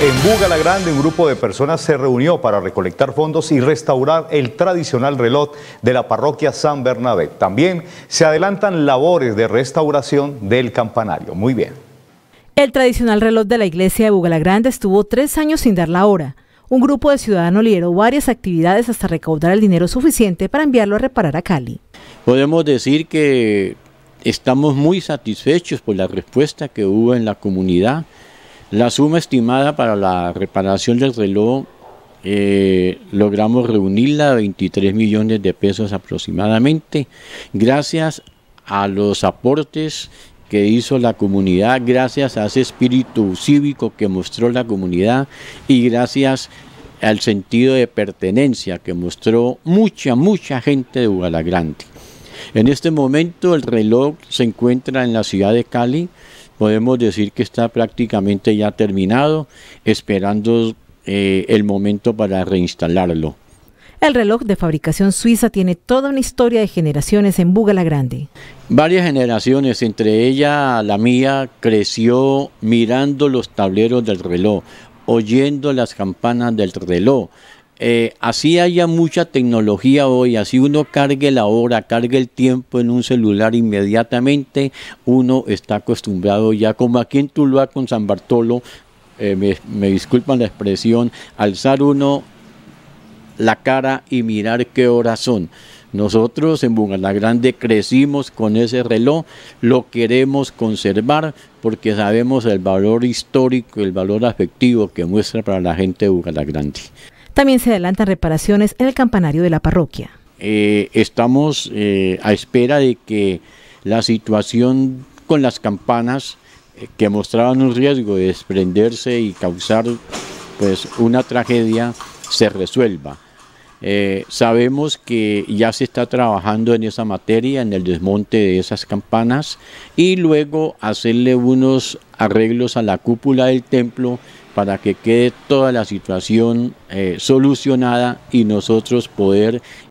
En Buga Grande, un grupo de personas se reunió para recolectar fondos y restaurar el tradicional reloj de la parroquia San Bernabé. También se adelantan labores de restauración del campanario. Muy bien. El tradicional reloj de la iglesia de Buga Grande estuvo tres años sin dar la hora. Un grupo de ciudadanos lideró varias actividades hasta recaudar el dinero suficiente para enviarlo a reparar a Cali. Podemos decir que estamos muy satisfechos por la respuesta que hubo en la comunidad. La suma estimada para la reparación del reloj eh, logramos reunirla 23 millones de pesos aproximadamente, gracias a los aportes que hizo la comunidad, gracias a ese espíritu cívico que mostró la comunidad y gracias al sentido de pertenencia que mostró mucha, mucha gente de Bugalagrande. En este momento el reloj se encuentra en la ciudad de Cali, podemos decir que está prácticamente ya terminado, esperando eh, el momento para reinstalarlo. El reloj de fabricación suiza tiene toda una historia de generaciones en Buga la Grande. Varias generaciones, entre ellas la mía, creció mirando los tableros del reloj, oyendo las campanas del reloj, eh, así haya mucha tecnología hoy, así uno cargue la hora, cargue el tiempo en un celular inmediatamente, uno está acostumbrado ya, como aquí en Tuluá con San Bartolo, eh, me, disculpan la expresión, alzar uno la cara y mirar qué horas son. Nosotros en Bugana Grande crecimos con ese reloj, lo queremos conservar porque sabemos el valor histórico, el valor afectivo que muestra para la gente de la también se adelantan reparaciones en el campanario de la parroquia. Eh, estamos eh, a espera de que la situación con las campanas eh, que mostraban un riesgo de desprenderse y causar pues una tragedia se resuelva. Eh, sabemos que ya se está trabajando en esa materia, en el desmonte de esas campanas y luego hacerle unos arreglos a la cúpula del templo para que quede toda la situación eh, solucionada y nosotros poder